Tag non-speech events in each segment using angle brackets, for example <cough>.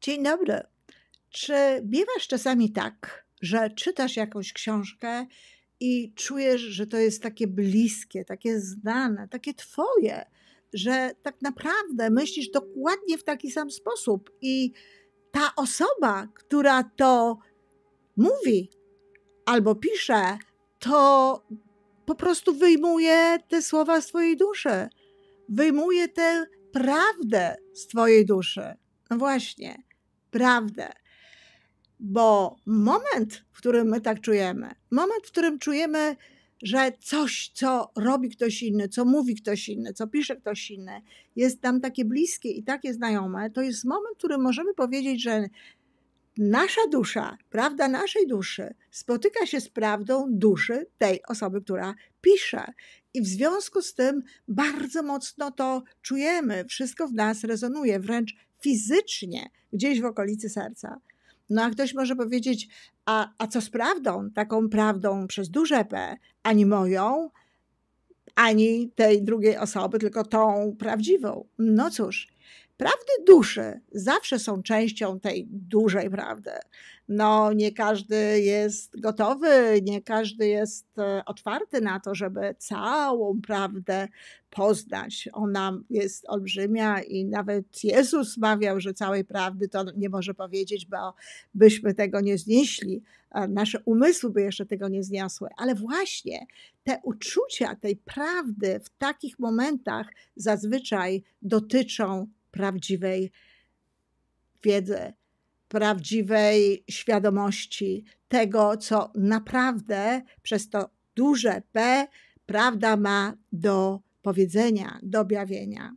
Dzień dobry. Czy bywasz czasami tak, że czytasz jakąś książkę i czujesz, że to jest takie bliskie, takie znane, takie twoje, że tak naprawdę myślisz dokładnie w taki sam sposób i ta osoba, która to mówi albo pisze, to po prostu wyjmuje te słowa z Twojej duszy, wyjmuje tę prawdę z Twojej duszy. No właśnie prawdę. Bo moment, w którym my tak czujemy, moment, w którym czujemy, że coś, co robi ktoś inny, co mówi ktoś inny, co pisze ktoś inny, jest nam takie bliskie i takie znajome, to jest moment, w którym możemy powiedzieć, że nasza dusza, prawda naszej duszy, spotyka się z prawdą duszy tej osoby, która pisze. I w związku z tym bardzo mocno to czujemy, wszystko w nas rezonuje, wręcz fizycznie gdzieś w okolicy serca. No a ktoś może powiedzieć, a, a co z prawdą? Taką prawdą przez duże P, ani moją, ani tej drugiej osoby, tylko tą prawdziwą. No cóż, Prawdy duszy zawsze są częścią tej dużej prawdy. No, nie każdy jest gotowy, nie każdy jest e, otwarty na to, żeby całą prawdę poznać. Ona jest olbrzymia i nawet Jezus mawiał, że całej prawdy to nie może powiedzieć, bo byśmy tego nie znieśli. E, nasze umysły by jeszcze tego nie zniosły. Ale właśnie te uczucia tej prawdy w takich momentach zazwyczaj dotyczą prawdziwej wiedzy, prawdziwej świadomości tego, co naprawdę przez to duże P prawda ma do powiedzenia, do objawienia.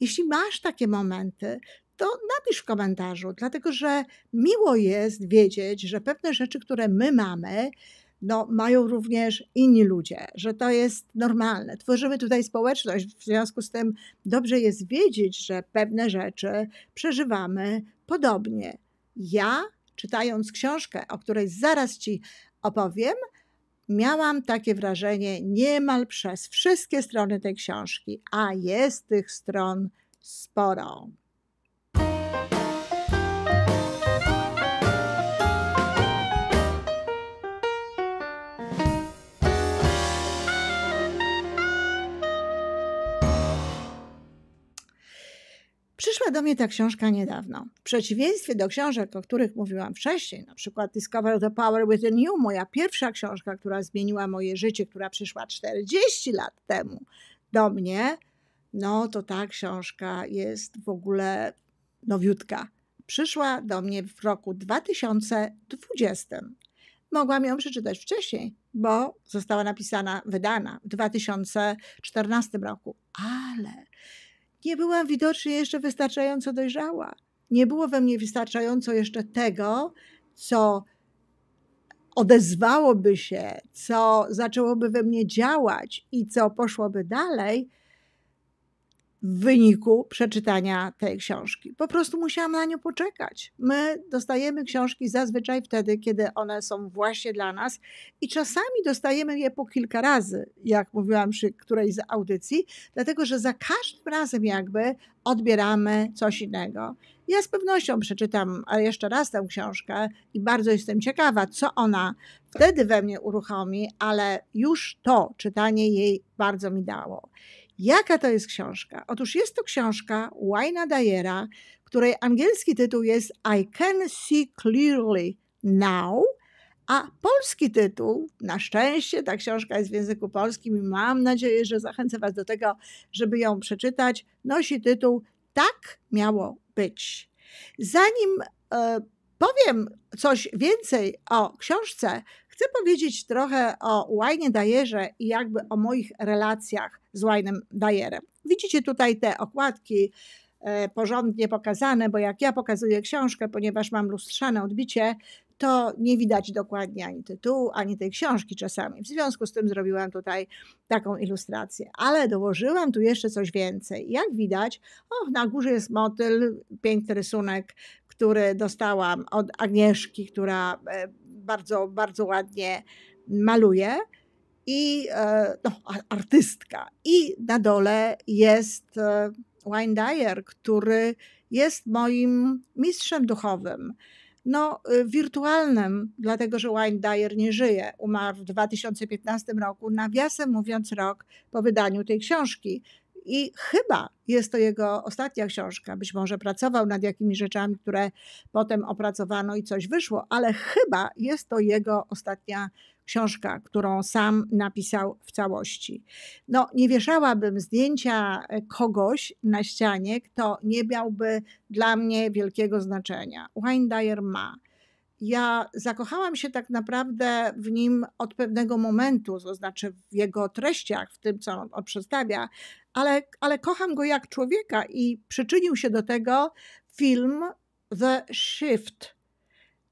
Jeśli masz takie momenty, to napisz w komentarzu, dlatego że miło jest wiedzieć, że pewne rzeczy, które my mamy, no, mają również inni ludzie, że to jest normalne. Tworzymy tutaj społeczność, w związku z tym dobrze jest wiedzieć, że pewne rzeczy przeżywamy podobnie. Ja, czytając książkę, o której zaraz Ci opowiem, miałam takie wrażenie niemal przez wszystkie strony tej książki, a jest tych stron sporo. do mnie ta książka niedawno. W przeciwieństwie do książek, o których mówiłam wcześniej, na przykład Discover the Power Within You, moja pierwsza książka, która zmieniła moje życie, która przyszła 40 lat temu do mnie, no to ta książka jest w ogóle nowiutka. Przyszła do mnie w roku 2020. Mogłam ją przeczytać wcześniej, bo została napisana, wydana w 2014 roku, ale nie byłam widocznie jeszcze wystarczająco dojrzała. Nie było we mnie wystarczająco jeszcze tego, co odezwałoby się, co zaczęłoby we mnie działać i co poszłoby dalej, w wyniku przeczytania tej książki. Po prostu musiałam na nią poczekać. My dostajemy książki zazwyczaj wtedy, kiedy one są właśnie dla nas i czasami dostajemy je po kilka razy, jak mówiłam przy którejś z audycji, dlatego że za każdym razem jakby odbieramy coś innego. Ja z pewnością przeczytam jeszcze raz tę książkę i bardzo jestem ciekawa, co ona wtedy we mnie uruchomi, ale już to czytanie jej bardzo mi dało. Jaka to jest książka? Otóż jest to książka Wayna Dyera, której angielski tytuł jest I Can See Clearly Now, a polski tytuł, na szczęście ta książka jest w języku polskim i mam nadzieję, że zachęcę Was do tego, żeby ją przeczytać, nosi tytuł Tak miało być. Zanim e, powiem coś więcej o książce, Chcę powiedzieć trochę o Łajnie Dajerze i jakby o moich relacjach z Łajnem Dajerem. Widzicie tutaj te okładki e, porządnie pokazane, bo jak ja pokazuję książkę, ponieważ mam lustrzane odbicie, to nie widać dokładnie ani tytułu, ani tej książki czasami. W związku z tym zrobiłam tutaj taką ilustrację, ale dołożyłam tu jeszcze coś więcej. Jak widać, och, na górze jest motyl, piękny rysunek, który dostałam od Agnieszki, która e, bardzo, bardzo ładnie maluje i e, no, artystka. I na dole jest e, Wayne Dyer, który jest moim mistrzem duchowym. No, y, wirtualnym, dlatego że Wayne Dyer nie żyje. Umarł w 2015 roku, nawiasem mówiąc, rok po wydaniu tej książki. I chyba jest to jego ostatnia książka. Być może pracował nad jakimiś rzeczami, które potem opracowano i coś wyszło, ale chyba jest to jego ostatnia książka, którą sam napisał w całości. No, nie wieszałabym zdjęcia e, kogoś na ścianie, kto nie miałby dla mnie wielkiego znaczenia. Weindeyer ma. Ja zakochałam się tak naprawdę w nim od pewnego momentu, to znaczy w jego treściach, w tym, co on, przedstawia, ale, ale kocham go jak człowieka i przyczynił się do tego film The Shift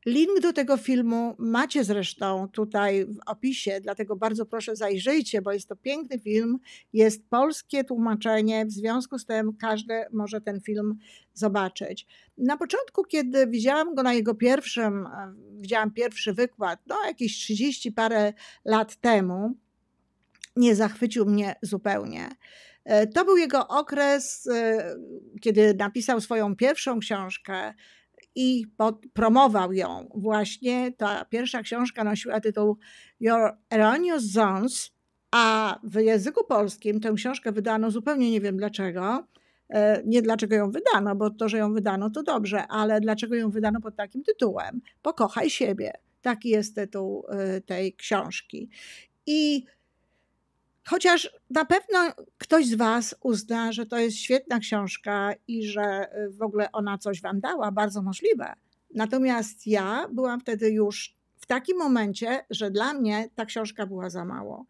Link do tego filmu macie zresztą tutaj w opisie, dlatego bardzo proszę zajrzyjcie, bo jest to piękny film, jest polskie tłumaczenie, w związku z tym każdy może ten film zobaczyć. Na początku, kiedy widziałam go na jego pierwszym, e, widziałam pierwszy wykład, no jakieś 30 parę lat temu, nie zachwycił mnie zupełnie. E, to był jego okres, e, kiedy napisał swoją pierwszą książkę, i pod, promował ją. Właśnie ta pierwsza książka nosiła tytuł Your Erroneous Zones, a w języku polskim tę książkę wydano zupełnie nie wiem dlaczego. E, nie dlaczego ją wydano, bo to, że ją wydano, to dobrze, ale dlaczego ją wydano pod takim tytułem? Pokochaj siebie. Taki jest tytuł e, tej książki. I Chociaż na pewno ktoś z Was uzna, że to jest świetna książka i że y, w ogóle ona coś Wam dała, bardzo możliwe. Natomiast ja byłam wtedy już w takim momencie, że dla mnie ta książka była za mało.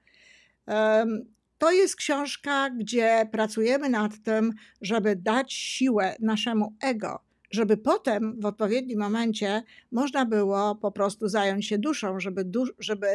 To jest książka, gdzie pracujemy nad tym, żeby dać siłę naszemu ego, żeby potem w odpowiednim momencie można było po prostu zająć się duszą, żeby, du żeby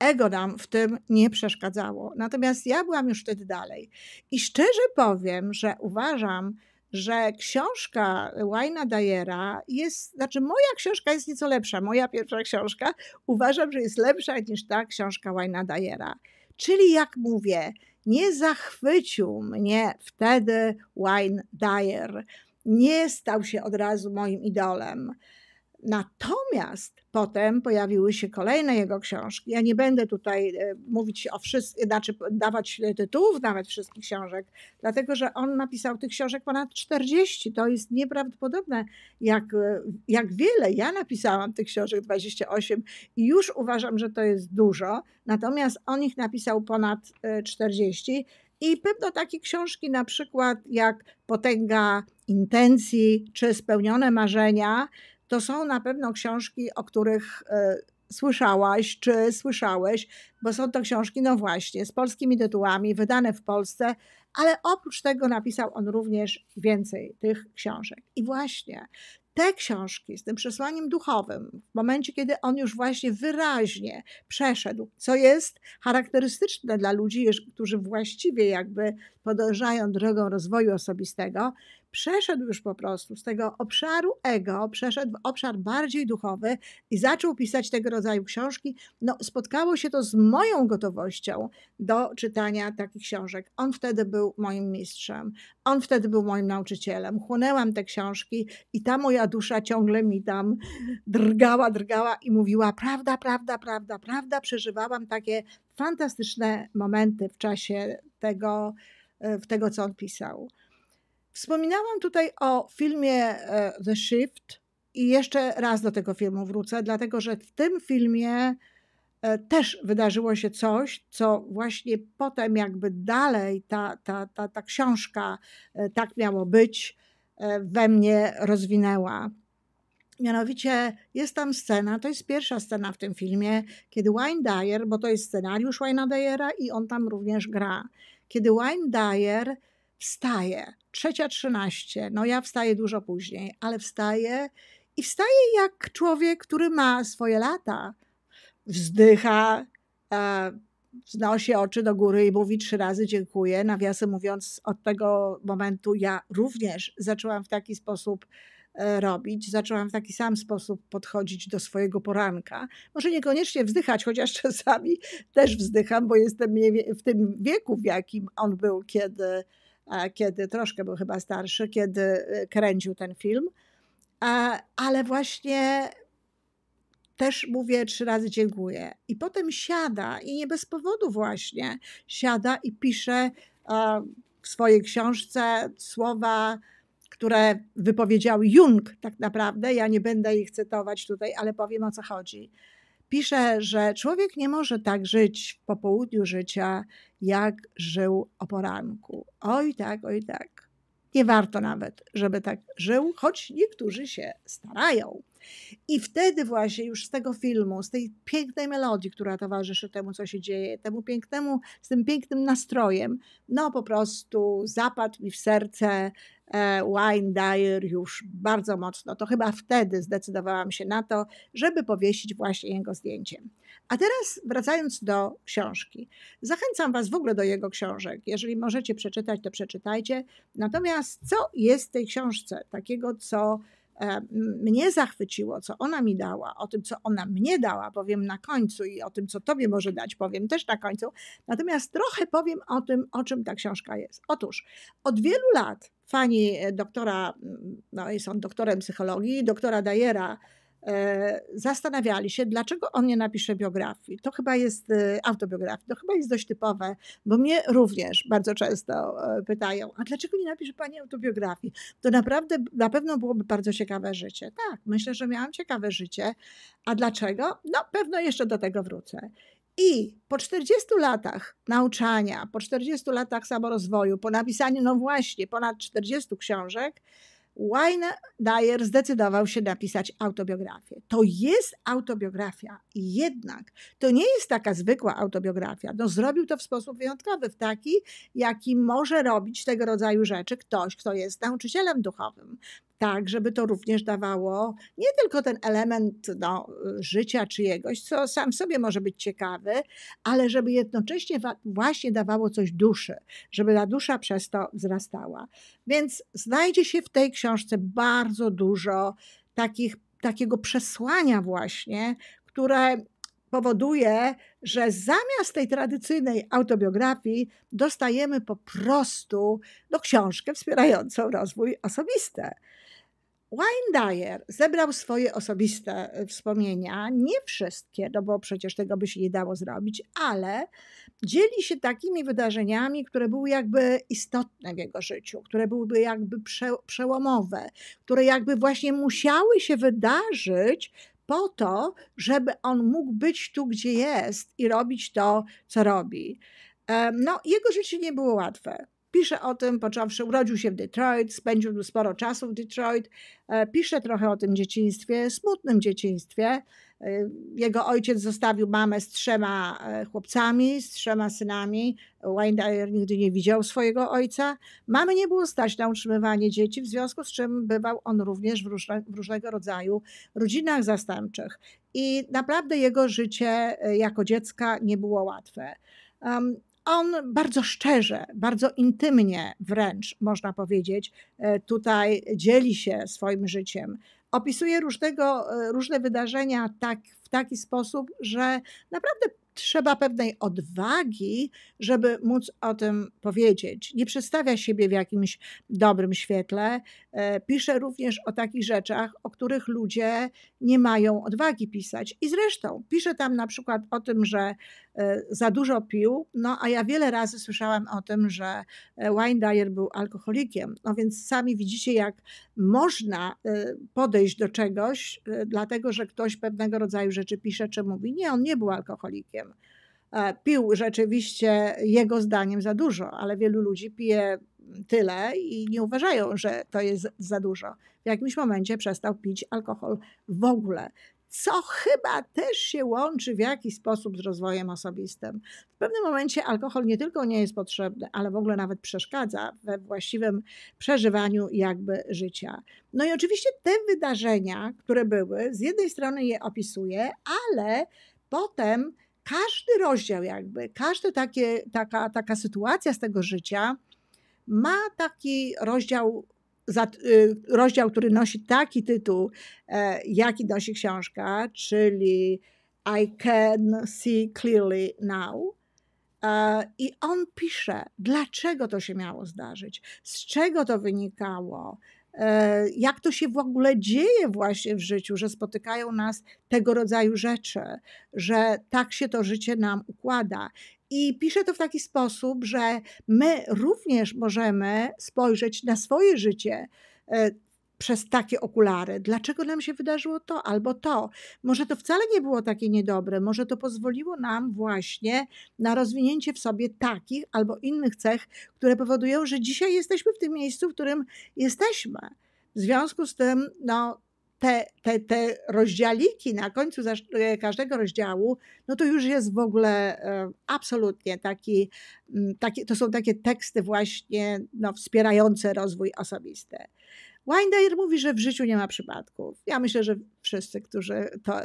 ego nam w tym nie przeszkadzało. Natomiast ja byłam już wtedy dalej. I szczerze powiem, że uważam, że książka Wayna Dajera jest, znaczy moja książka jest nieco lepsza, moja pierwsza książka, uważam, że jest lepsza niż ta książka Wayna Dajera. Czyli jak mówię, nie zachwycił mnie wtedy Wayne Dyer, nie stał się od razu moim idolem. Natomiast potem pojawiły się kolejne jego książki. Ja nie będę tutaj e, mówić o wszystkich, znaczy dawać tytułów nawet wszystkich książek, dlatego że on napisał tych książek ponad 40. To jest nieprawdopodobne, jak, e, jak wiele. Ja napisałam tych książek 28 i już uważam, że to jest dużo. Natomiast on ich napisał ponad 40. E, I pewno takie książki, na przykład jak Potęga intencji czy Spełnione marzenia, to są na pewno książki, o których e, słyszałaś czy słyszałeś, bo są to książki, no właśnie, z polskimi tytułami, wydane w Polsce, ale oprócz tego napisał on również więcej tych książek. I właśnie te książki z tym przesłaniem duchowym, w momencie, kiedy on już właśnie wyraźnie przeszedł, co jest charakterystyczne dla ludzi, którzy właściwie jakby podążają drogą rozwoju osobistego, przeszedł już po prostu z tego obszaru ego, przeszedł w obszar bardziej duchowy i zaczął pisać tego rodzaju książki. No, spotkało się to z moją gotowością do czytania takich książek. On wtedy był moim mistrzem, on wtedy był moim nauczycielem. Chłonęłam te książki i ta moja dusza ciągle mi tam drgała, drgała i mówiła: Prawda, prawda, prawda, prawda. Przeżywałam takie fantastyczne momenty w czasie tego, e, w tego co on pisał. Wspominałam tutaj o filmie e, The Shift i jeszcze raz do tego filmu wrócę, dlatego że w tym filmie e, też wydarzyło się coś, co właśnie potem, jakby dalej ta, ta, ta, ta książka, e, tak miało być, we mnie rozwinęła. Mianowicie jest tam scena, to jest pierwsza scena w tym filmie, kiedy Wayne Dyer, bo to jest scenariusz Wine Dyera i on tam również gra, kiedy Wayne Dyer wstaję. Trzecia trzynaście, no ja wstaję dużo później, ale wstaję i wstaję jak człowiek, który ma swoje lata. Wzdycha, e, wznosi oczy do góry i mówi trzy razy dziękuję. Nawiasem mówiąc, od tego momentu ja również zaczęłam w taki sposób e, robić, zaczęłam w taki sam sposób podchodzić do swojego poranka. Może niekoniecznie wzdychać, chociaż <laughs> czasami też wzdycham, bo jestem w tym wieku, w jakim on był, kiedy kiedy troszkę był chyba starszy, kiedy y, kręcił ten film. Ale właśnie też mówię trzy razy dziękuję. I potem siada i nie bez powodu właśnie siada i pisze w swojej książce słowa, które wypowiedział Jung tak naprawdę. Ja nie będę ich cytować tutaj, ale powiem o co chodzi pisze, że człowiek nie może tak żyć po południu życia, jak żył o poranku. Oj tak, oj tak. Nie warto nawet, żeby tak żył, choć niektórzy się starają. I wtedy właśnie już z tego filmu, z tej pięknej melodii, która towarzyszy temu, co się dzieje, temu pięknemu, z tym pięknym nastrojem, no po prostu zapadł mi w serce e, Wine Dyer już bardzo mocno. To chyba wtedy zdecydowałam się na to, żeby powiesić właśnie jego zdjęcie. A teraz wracając do książki. Zachęcam Was w ogóle do jego książek. Jeżeli możecie przeczytać, to przeczytajcie. Natomiast co jest w tej książce takiego, co E, mnie zachwyciło, co ona mi dała, o tym, co ona mnie dała, powiem na końcu i o tym, co tobie może dać, powiem też na końcu. Natomiast trochę powiem o tym, o czym ta książka jest. Otóż od wielu lat fani e, doktora, no jest on doktorem psychologii, doktora Dajera, E, zastanawiali się, dlaczego on nie napisze biografii. To chyba jest e, autobiografii, to chyba jest dość typowe, bo mnie również bardzo często e, pytają, a dlaczego nie napisze pani autobiografii? To naprawdę na pewno byłoby bardzo ciekawe życie. Tak, myślę, że miałam ciekawe życie. A dlaczego? No pewno jeszcze do tego wrócę. I po 40 latach nauczania, po 40 latach samorozwoju, po napisaniu, no właśnie, ponad 40 książek, Wayne Dyer zdecydował się napisać autobiografię. To jest autobiografia, jednak to nie jest taka zwykła autobiografia. No, zrobił to w sposób wyjątkowy, w taki, jaki może robić tego rodzaju rzeczy ktoś, kto jest nauczycielem duchowym, tak, żeby to również dawało nie tylko ten element no, życia czyjegoś, co sam w sobie może być ciekawy, ale żeby jednocześnie właśnie dawało coś duszy, żeby ta dusza przez to wzrastała. Więc znajdzie się w tej książce bardzo dużo takich, takiego przesłania właśnie, które powoduje, że zamiast tej tradycyjnej autobiografii dostajemy po prostu do no, książkę wspierającą rozwój osobisty. Dyer zebrał swoje osobiste e, wspomnienia, nie wszystkie, no bo przecież tego by się nie dało zrobić, ale dzieli się takimi wydarzeniami, które były jakby istotne w jego życiu, które byłyby jakby prze, przełomowe, które jakby właśnie musiały się wydarzyć po to, żeby on mógł być tu, gdzie jest i robić to, co robi. E, no, jego życie nie było łatwe Pisze o tym, począwszy, urodził się w Detroit, spędził sporo czasu w Detroit. E, Pisze trochę o tym dzieciństwie, smutnym dzieciństwie. E, jego ojciec zostawił mamę z trzema e, chłopcami, z trzema synami. Wayne Dyer nigdy nie widział swojego ojca. Mamy nie było stać na utrzymywanie dzieci, w związku z czym bywał on również w, różne, w różnego rodzaju rodzinach zastępczych. I naprawdę jego życie jako dziecka nie było łatwe. Um, on bardzo szczerze, bardzo intymnie wręcz, można powiedzieć, e, tutaj dzieli się swoim życiem. Opisuje różnego, e, różne wydarzenia tak, w taki sposób, że naprawdę trzeba pewnej odwagi, żeby móc o tym powiedzieć. Nie przedstawia siebie w jakimś dobrym świetle. E, pisze również o takich rzeczach, o których ludzie nie mają odwagi pisać. I zresztą pisze tam na przykład o tym, że E, za dużo pił. No a ja wiele razy słyszałam o tym, że e, Wine Dyer był alkoholikiem. No więc sami widzicie, jak można e, podejść do czegoś, dlatego że ktoś pewnego rodzaju rzeczy pisze czy mówi. Nie, on nie był alkoholikiem. Pił rzeczywiście jego zdaniem za dużo, ale wielu ludzi pije tyle i nie uważają, że to jest za dużo. W jakimś momencie przestał pić alkohol w ogóle co chyba też się łączy w jakiś sposób z rozwojem osobistym. W pewnym momencie alkohol nie tylko nie jest potrzebny, ale w ogóle nawet przeszkadza we właściwym przeżywaniu jakby życia. No i oczywiście te wydarzenia, które były, z jednej strony je opisuję, ale potem każdy rozdział jakby, każda taka, taka sytuacja z tego życia ma taki rozdział za, y, rozdział, który nosi taki tytuł, e, jaki nosi książka, czyli I can see clearly now. E, I on pisze, dlaczego to się miało zdarzyć, z czego to wynikało, E, jak to się w ogóle dzieje właśnie w życiu, że spotykają nas tego rodzaju rzeczy, że tak się to życie nam układa. I piszę to w taki sposób, że my również możemy spojrzeć na swoje życie e, przez takie okulary. Dlaczego nam się wydarzyło to albo to? Może to wcale nie było takie niedobre, może to pozwoliło nam właśnie na rozwinięcie w sobie takich albo innych cech, które powodują, że dzisiaj jesteśmy w tym miejscu, w którym jesteśmy. W związku z tym, no, te, te, te rozdzialiki na końcu e, każdego rozdziału, no to już jest w ogóle e, absolutnie taki, mm, taki to są takie teksty właśnie no, wspierające rozwój osobisty. Weindeyer mówi, że w życiu nie ma przypadków. Ja myślę, że wszyscy, którzy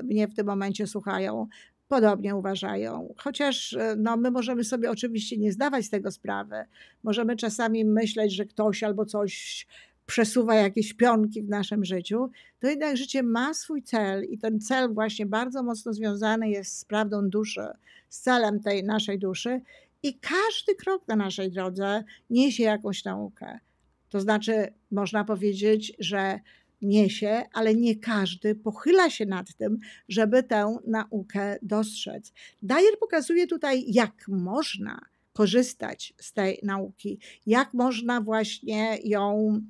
mnie w tym momencie słuchają, podobnie uważają. Chociaż e, no, my możemy sobie oczywiście nie zdawać z tego sprawy. Możemy czasami myśleć, że ktoś albo coś przesuwa jakieś pionki w naszym życiu, to jednak życie ma swój cel i ten cel właśnie bardzo mocno związany jest z prawdą duszy, z celem tej naszej duszy i każdy krok na naszej drodze niesie jakąś naukę. To znaczy, można powiedzieć, że niesie, ale nie każdy pochyla się nad tym, żeby tę naukę dostrzec. Dyer pokazuje tutaj, jak można korzystać z tej nauki, jak można właśnie ją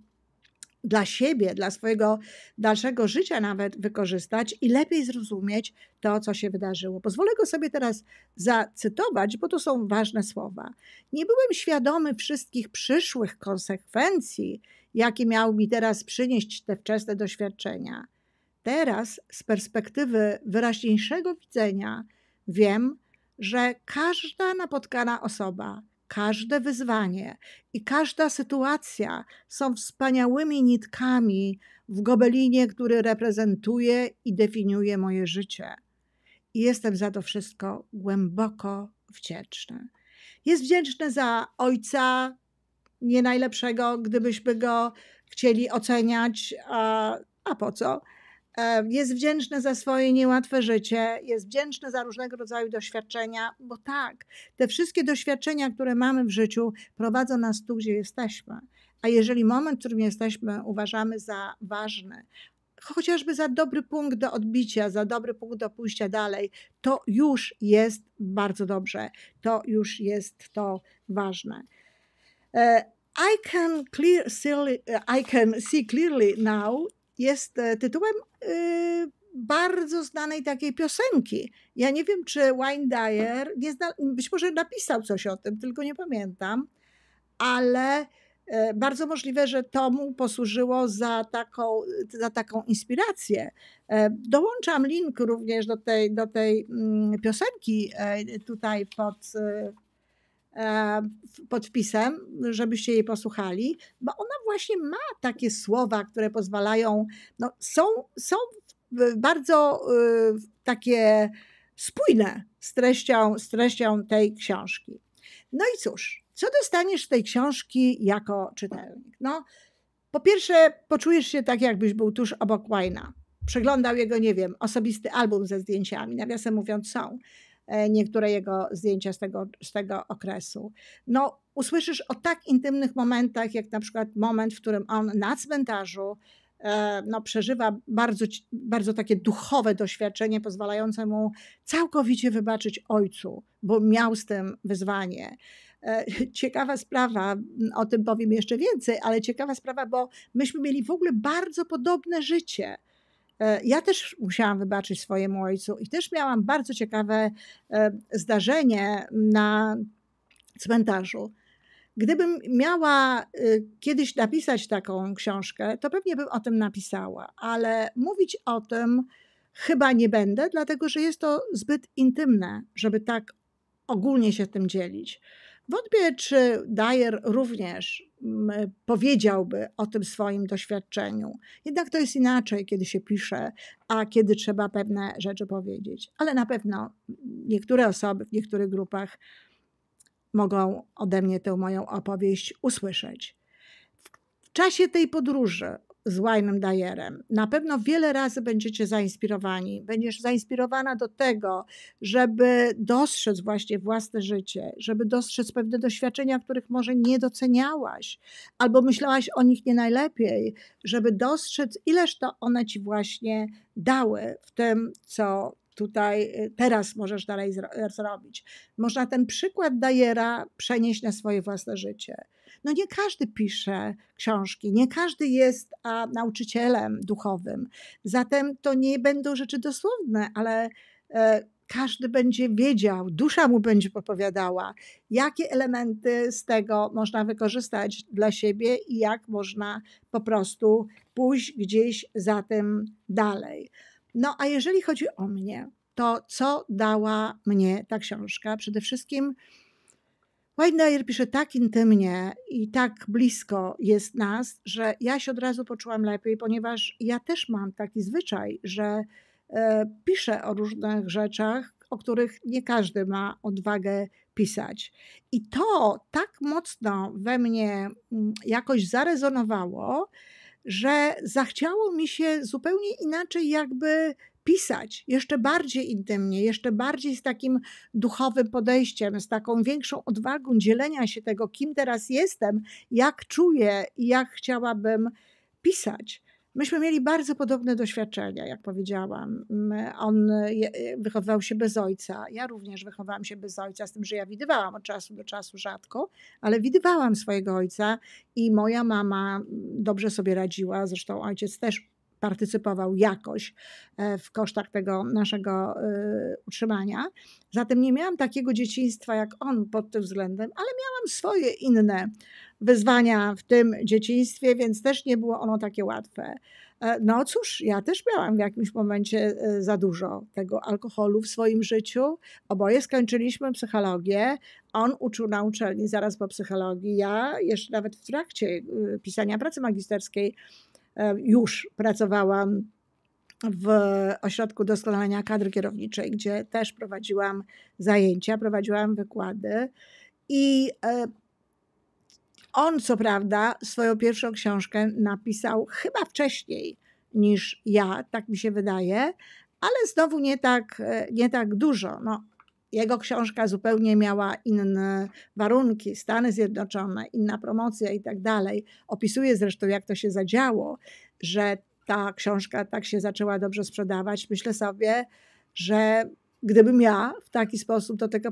dla siebie, dla swojego dalszego życia nawet wykorzystać i lepiej zrozumieć to, co się wydarzyło. Pozwolę go sobie teraz zacytować, bo to są ważne słowa. Nie byłem świadomy wszystkich przyszłych konsekwencji, jakie miał mi teraz przynieść te wczesne doświadczenia. Teraz, z perspektywy wyraźniejszego widzenia, wiem, że każda napotkana osoba każde wyzwanie i każda sytuacja są wspaniałymi nitkami w gobelinie, który reprezentuje i definiuje moje życie. I jestem za to wszystko głęboko wdzięczny. Jest wdzięczny za ojca, nie najlepszego, gdybyśmy go chcieli oceniać, a, a po co? jest wdzięczny za swoje niełatwe życie, jest wdzięczny za różnego rodzaju doświadczenia, bo tak, te wszystkie doświadczenia, które mamy w życiu, prowadzą nas tu, gdzie jesteśmy. A jeżeli moment, w którym jesteśmy, uważamy za ważny, chociażby za dobry punkt do odbicia, za dobry punkt do pójścia dalej, to już jest bardzo dobrze, to już jest to ważne. E, I can, clear, e, I can see clearly now jest e, tytułem y, bardzo znanej takiej piosenki. Ja nie wiem, czy Wine Dyer, nie zna, być może napisał coś o tym, tylko nie pamiętam, ale e, bardzo możliwe, że to mu posłużyło za taką, za taką inspirację. E, dołączam link również do tej, do tej mm, piosenki tutaj pod E, podpisem, żebyście jej posłuchali, bo ona właśnie ma takie słowa, które pozwalają, no, są, są bardzo y, takie spójne z treścią, z treścią tej książki. No i cóż, co dostaniesz z tej książki jako czytelnik? No, po pierwsze, poczujesz się tak, jakbyś był tuż obok Wajna. Przeglądał jego, nie wiem, osobisty album ze zdjęciami, nawiasem mówiąc, są E, niektóre jego zdjęcia z tego, z tego okresu. No, usłyszysz o tak intymnych momentach, jak na przykład moment, w którym on na cmentarzu e, no, przeżywa bardzo, bardzo takie duchowe doświadczenie, pozwalające mu całkowicie wybaczyć ojcu, bo miał z tym wyzwanie. E, <laughs> ciekawa sprawa, o tym powiem jeszcze więcej, ale ciekawa sprawa, bo myśmy mieli w ogóle bardzo podobne życie. E, ja też musiałam wybaczyć swojemu ojcu i też miałam bardzo ciekawe e, zdarzenie na cmentarzu. Gdybym miała e, kiedyś napisać taką książkę, to pewnie bym o tym napisała, ale mówić o tym chyba nie będę, dlatego że jest to zbyt intymne, żeby tak ogólnie się tym dzielić. Wątpię, czy Dyer również powiedziałby o tym swoim doświadczeniu. Jednak to jest inaczej, kiedy się pisze, a kiedy trzeba pewne rzeczy powiedzieć. Ale na pewno niektóre osoby w niektórych grupach mogą ode mnie tę moją opowieść usłyszeć. W czasie tej podróży z Winem dajerem. Na pewno wiele razy będziecie zainspirowani. Będziesz zainspirowana do tego, żeby dostrzec właśnie własne życie, żeby dostrzec pewne doświadczenia, których może nie doceniałaś, albo myślałaś o nich nie najlepiej, żeby dostrzec, ileż to one ci właśnie dały w tym, co tutaj y, teraz możesz dalej zrobić. Można ten przykład Dajera przenieść na swoje własne życie. No nie każdy pisze książki, nie każdy jest a, nauczycielem duchowym. Zatem to nie będą rzeczy dosłowne, ale e, każdy będzie wiedział, dusza mu będzie opowiadała, jakie elementy z tego można wykorzystać dla siebie i jak można po prostu pójść gdzieś za tym dalej. No a jeżeli chodzi o mnie, to co dała mnie ta książka? Przede wszystkim Dyer pisze tak intymnie i tak blisko jest nas, że ja się od razu poczułam lepiej, ponieważ ja też mam taki zwyczaj, że e, piszę o różnych rzeczach, o których nie każdy ma odwagę pisać. I to tak mocno we mnie mm, jakoś zarezonowało, że zachciało mi się zupełnie inaczej jakby pisać jeszcze bardziej intymnie, jeszcze bardziej z takim duchowym podejściem, z taką większą odwagą dzielenia się tego, kim teraz jestem, jak czuję i jak chciałabym pisać. Myśmy mieli bardzo podobne doświadczenia, jak powiedziałam. On e, wychowywał się bez ojca. Ja również wychowałam się bez ojca, z tym, że ja widywałam od czasu do czasu rzadko, ale widywałam swojego ojca i moja mama dobrze sobie radziła. Zresztą ojciec też partycypował jakoś e, w kosztach tego naszego e, utrzymania. Zatem nie miałam takiego dzieciństwa jak on pod tym względem, ale miałam swoje inne wyzwania w tym dzieciństwie, więc też nie było ono takie łatwe. E, no cóż, ja też miałam w jakimś momencie za dużo tego alkoholu w swoim życiu. Oboje skończyliśmy psychologię. On uczył na uczelni zaraz po psychologii. Ja jeszcze nawet w trakcie pisania pracy magisterskiej E, już pracowałam w Ośrodku Doskonalenia Kadry Kierowniczej, gdzie też prowadziłam zajęcia, prowadziłam wykłady. I e, on, co prawda, swoją pierwszą książkę napisał chyba wcześniej niż ja, tak mi się wydaje, ale znowu nie tak, e, nie tak dużo. No, jego książka zupełnie miała inne warunki, Stany Zjednoczone, inna promocja i tak dalej. Opisuje zresztą, jak to się zadziało, że ta książka tak się zaczęła dobrze sprzedawać. Myślę sobie, że Gdybym ja w taki sposób do tego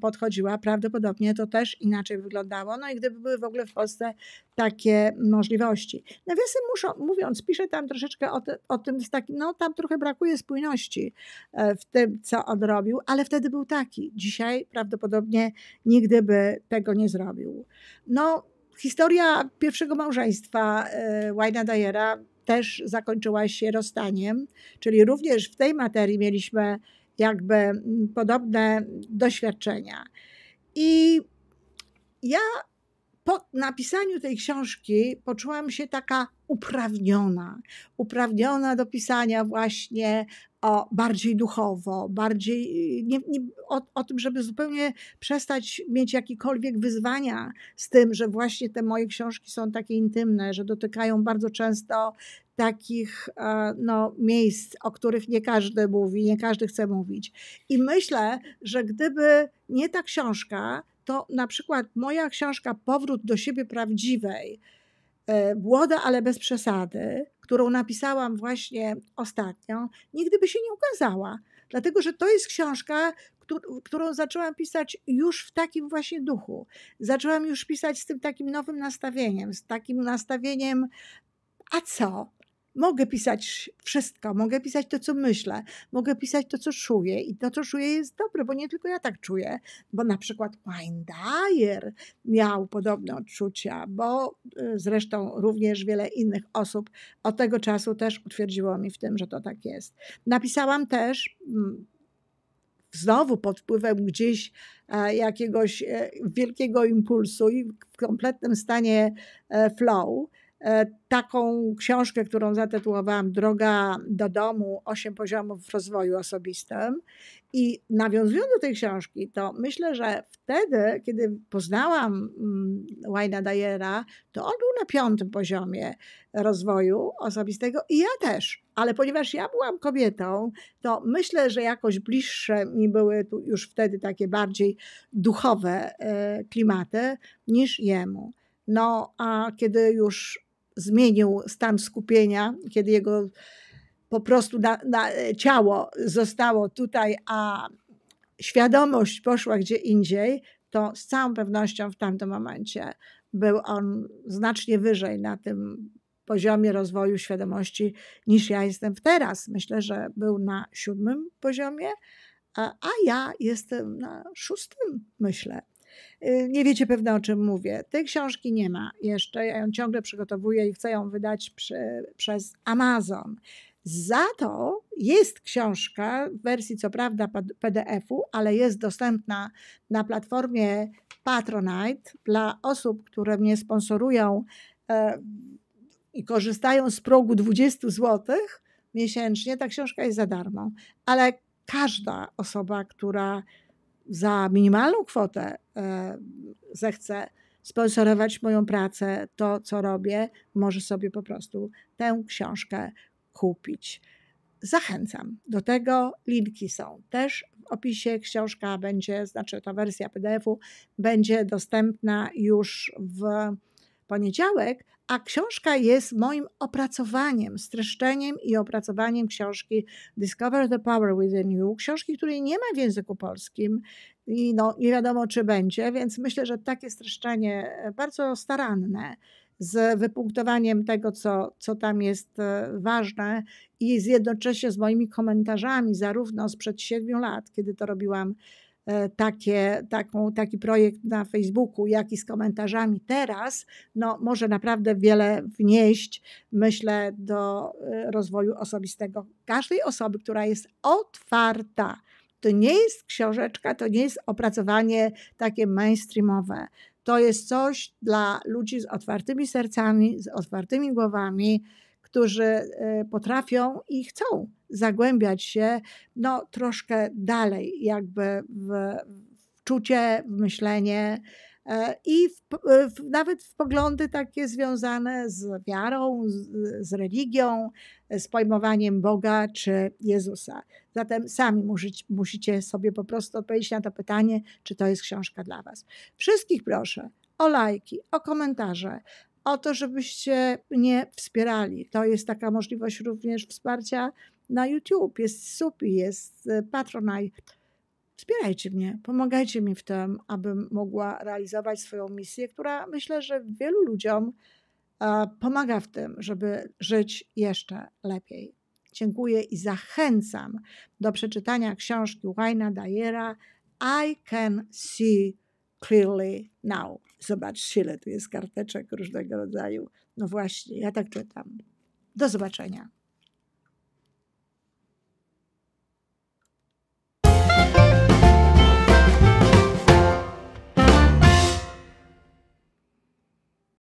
podchodziła, prawdopodobnie to też inaczej wyglądało, no i gdyby były w ogóle w Polsce takie możliwości. Nawiasem muszą, mówiąc, piszę tam troszeczkę o, te, o tym, z takim, no tam trochę brakuje spójności e, w tym, co on robił, ale wtedy był taki. Dzisiaj prawdopodobnie nigdy by tego nie zrobił. No, historia pierwszego małżeństwa e, Wayna Dajera też zakończyła się rozstaniem, czyli również w tej materii mieliśmy jakby mm, podobne doświadczenia. I ja po napisaniu tej książki poczułam się taka uprawniona, uprawniona do pisania właśnie o bardziej duchowo, bardziej y, nie, nie, o, o, tym, żeby zupełnie przestać mieć jakiekolwiek wyzwania z tym, że właśnie te moje książki są takie intymne, że dotykają bardzo często takich e, no, miejsc, o których nie każdy mówi, nie każdy chce mówić. I myślę, że gdyby nie ta książka, to na przykład moja książka Powrót do siebie prawdziwej, Młoda, e, ale bez przesady, którą napisałam właśnie ostatnio, nigdy by się nie ukazała. Dlatego, że to jest książka, którą zaczęłam pisać już w takim właśnie duchu. Zaczęłam już pisać z tym takim nowym nastawieniem, z takim nastawieniem, a co? Mogę pisać wszystko, mogę pisać to, co myślę, mogę pisać to, co czuję i to, co czuję jest dobre, bo nie tylko ja tak czuję, bo na przykład Dyer miał podobne odczucia, bo y, zresztą również wiele innych osób od tego czasu też utwierdziło mi w tym, że to tak jest. Napisałam też mm, znowu pod wpływem gdzieś e, jakiegoś e, wielkiego impulsu i w kompletnym stanie e, flow E, taką książkę, którą zatytułowałam Droga do domu, osiem poziomów w rozwoju osobistym. I nawiązując do tej książki, to myślę, że wtedy, kiedy poznałam mm, Wayna Dajera, to on był na piątym poziomie rozwoju osobistego i ja też. Ale ponieważ ja byłam kobietą, to myślę, że jakoś bliższe mi były tu już wtedy takie bardziej duchowe e, klimaty niż jemu. No, a kiedy już zmienił stan skupienia, kiedy jego po prostu na, na ciało zostało tutaj, a świadomość poszła gdzie indziej, to z całą pewnością w tamtym momencie był on znacznie wyżej na tym poziomie rozwoju świadomości niż ja jestem teraz. Myślę, że był na siódmym poziomie, a ja jestem na szóstym, myślę. Y, nie wiecie pewnie o czym mówię. Tej książki nie ma jeszcze. Ja ją ciągle przygotowuję i chcę ją wydać przy, przez Amazon. Za to jest książka w wersji co prawda PDF-u, ale jest dostępna na platformie Patronite dla osób, które mnie sponsorują e, i korzystają z progu 20 zł miesięcznie. Ta książka jest za darmo, ale każda osoba, która za minimalną kwotę e, zechce sponsorować moją pracę, to co robię, może sobie po prostu tę książkę kupić. Zachęcam do tego. Linki są też w opisie. Książka będzie, znaczy ta wersja PDF-u, będzie dostępna już w poniedziałek, a książka jest moim opracowaniem, streszczeniem i opracowaniem książki Discover the Power Within You, książki, której nie ma w języku polskim i no, nie wiadomo, czy będzie, więc myślę, że takie streszczenie e, bardzo staranne z wypunktowaniem tego, co, co tam jest e, ważne i z jednocześnie z moimi komentarzami, zarówno sprzed siedmiu lat, kiedy to robiłam E, takie, taką, taki projekt na Facebooku, jak i z komentarzami teraz, no, może naprawdę wiele wnieść, myślę, do e, rozwoju osobistego każdej osoby, która jest otwarta. To nie jest książeczka, to nie jest opracowanie takie mainstreamowe. To jest coś dla ludzi z otwartymi sercami, z otwartymi głowami, którzy e, potrafią i chcą zagłębiać się no, troszkę dalej, jakby w, w czucie, w myślenie e, i w, e, w, nawet w poglądy takie związane z wiarą, z, z, religią, z pojmowaniem Boga czy Jezusa. Zatem sami musić musicie sobie po prostu odpowiedzieć na to pytanie, czy to jest książka dla Was. Wszystkich proszę o lajki, o komentarze, o to, żebyście mnie wspierali. To jest taka możliwość również wsparcia na YouTube. Jest SUPI, jest y, Patronite. Wspierajcie mnie, pomagajcie mi w tym, abym mogła realizować swoją misję, która myślę, że wielu ludziom pomaga w tym, żeby żyć jeszcze lepiej. Dziękuję i zachęcam do przeczytania książki Wayna Dajera I Can See Clearly Now. Zobacz ile tu jest karteczek różnego rodzaju. No właśnie, ja tak czytam. Do zobaczenia.